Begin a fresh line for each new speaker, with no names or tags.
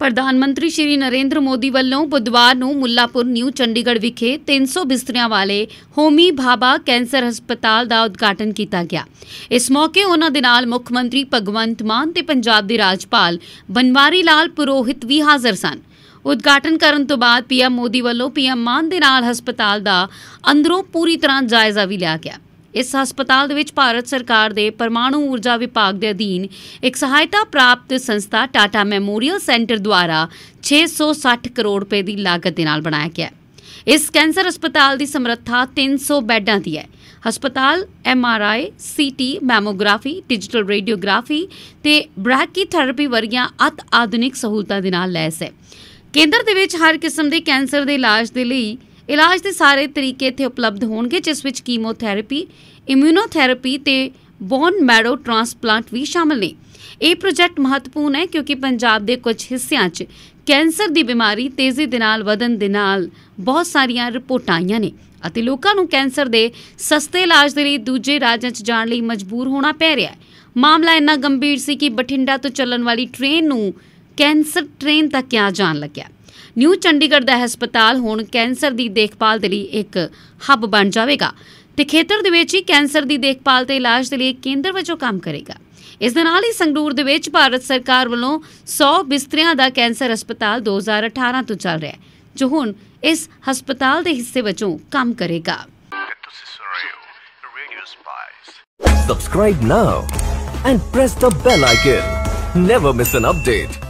ਪ੍ਰਧਾਨ ਮੰਤਰੀ ਸ਼੍ਰੀ ਨਰਿੰਦਰ ਮੋਦੀ ਵੱਲੋਂ ਬੁੱਧਵਾਰ ਨੂੰ ਮੁੱਲਾਪੁਰ ਨਿਊ ਚੰਡੀਗੜ੍ਹ ਵਿਖੇ 300 ਬਿਸਤਰਿਆਂ ਵਾਲੇ ਹੋਮੀ ਭਾਬਾ ਕੈਂਸਰ ਹਸਪਤਾਲ ਦਾ ਉਦਘਾਟਨ ਕੀਤਾ ਗਿਆ ਇਸ ਮੌਕੇ ਉਹਨਾਂ ਦੇ ਨਾਲ ਮੁੱਖ ਮੰਤਰੀ ਭਗਵੰਤ ਮਾਨ ਤੇ ਪੰਜਾਬ ਦੇ ਰਾਜਪਾਲ ਬਨਵਾਰੀ ਲਾਲ ਪੁਰੋਹਿਤ ਵੀ ਹਾਜ਼ਰ ਸਨ ਉਦਘਾਟਨ ਕਰਨ ਤੋਂ ਬਾਅਦ ਪੀਐਮ ਮੋਦੀ ਵੱਲੋਂ ਪੀਐਮ ਮਾਨ ਦੇ ਨਾਲ ਹਸਪਤਾਲ ਦਾ ਅੰਦਰੋਂ ਪੂਰੀ ਤਰ੍ਹਾਂ ਜਾਇਜ਼ਾ ਵੀ ਲਿਆ ਗਿਆ ਇਸ ਹਸਪਤਾਲ ਦੇ ਵਿੱਚ ਭਾਰਤ ਸਰਕਾਰ ਦੇ ਪਰਮਾਣੂ ਊਰਜਾ ਵਿਭਾਗ ਦੇ ਅਧੀਨ ਇੱਕ ਸਹਾਇਤਾ ਪ੍ਰਾਪਤ ਸੰਸਥਾ ਟਾਟਾ ਮੈਮੋਰੀਅਲ ਸੈਂਟਰ ਦੁਆਰਾ 660 ਕਰੋੜ ਰੁਪਏ ਦੀ ਲਾਗਤ ਦੇ ਨਾਲ ਬਣਾਇਆ ਗਿਆ ਇਸ ਕੈਂਸਰ ਹਸਪਤਾਲ ਦੀ ਸਮਰੱਥਾ 300 ਬੈੱਡਾਂ ਦੀ ਹੈ ਹਸਪਤਾਲ M R I CT mammography digital radiography ਤੇ ਥੈਰੇਪੀ ਵਰਗੀਆਂ ਅਤ ਆਧੁਨਿਕ ਸਹੂਲਤਾਂ ਦੇ ਨਾਲ ਲੈਸ ਹੈ ਕੇਂਦਰ ਦੇ ਵਿੱਚ ਹਰ ਕਿਸਮ ਦੇ ਕੈਂਸਰ ਦੇ ਇਲਾਜ ਦੇ ਲਈ ਇਲਾਜ ਦੇ ਸਾਰੇ ਤਰੀਕੇ ਇੱਥੇ ਉਪਲਬਧ ਹੋਣਗੇ ਜਿਸ ਵਿੱਚ ਕੀਮੋਥੈਰੇਪੀ ਇਮਿਊਨੋਥੈਰੇਪੀ ਤੇ ਬੋਨ ਮੈਰੋ ਟ੍ਰਾਂਸਪਲਾਂਟ ਵੀ ਸ਼ਾਮਲ ਨੇ ਇਹ ਪ੍ਰੋਜੈਕਟ ਮਹੱਤਵਪੂਰਨ ਹੈ ਕਿਉਂਕਿ ਪੰਜਾਬ ਦੇ ਕੁਝ ਹਿੱਸਿਆਂ 'ਚ ਕੈਂਸਰ ਦੀ ਬਿਮਾਰੀ ਤੇਜ਼ੀ ਦੇ ਨਾਲ ਵਧਣ ਦੇ ਨਾਲ ਬਹੁਤ ਸਾਰੀਆਂ ਰਿਪੋਰਟਾਂ ਆਈਆਂ ਨੇ ਅਤੇ ਲੋਕਾਂ ਨੂੰ ਕੈਂਸਰ ਦੇ ਸਸਤੇ ਇਲਾਜ ਦੇ ਲਈ ਦੂਜੇ ਰਾਜਾਂ 'ਚ ਜਾਣ ਲਈ ਮਜਬੂਰ ਹੋਣਾ ਪੈ ਰਿਹਾ ਹੈ ਮਾਮਲਾ ਇੰਨਾ ਗੰਭੀਰ ਸੀ ਕਿ ਬਠਿੰਡਾ ਤੋਂ ਚੱਲਣ ਵਾਲੀ ਟ੍ਰੇਨ ਨੂੰ ਕੈਂਸਰ ਟ੍ਰੇਨ ਤੱਕ ਆ ਜਾਣ ਲੱਗਿਆ ਨਿਊ ਚੰਡੀਗੜ੍ਹ ਦਾ ਹਸਪਤਾਲ ਹੁਣ ਕੈਂਸਰ ਦੀ ਦੇਖਭਾਲ ਦੇ ਲਈ ਇੱਕ ਹੱਬ ਬਣ ਜਾਵੇਗਾ ਤੇ ਖੇਤਰ ਦੇ ਵਿੱਚ ਹੀ ਕੈਂਸਰ ਦੀ ਦੇਖਭਾਲ ਤੇ ਇਲਾਜ ਦੇ ਲਈ ਕੇਂਦਰ ਵਜੋਂ ਕੰਮ ਕਰੇਗਾ ਇਸ ਦੇ ਨਾਲ ਹੀ ਸੰਗਰੂਰ ਦੇ ਵਿੱਚ ਭਾਰਤ ਸਰਕਾਰ ਵੱਲੋਂ 100 ਬਿਸਤਰਿਆਂ ਦਾ ਕੈਂਸਰ ਹਸਪਤਾਲ 2018 ਤੋਂ ਚੱਲ ਰਿਹਾ ਹੈ ਜੋ ਹੁਣ ਇਸ ਹਸਪਤਾਲ ਦੇ ਹਿੱਸੇ ਵਜੋਂ ਕੰਮ ਕਰੇਗਾ
Subscribe now and press the bell icon. Never miss an update.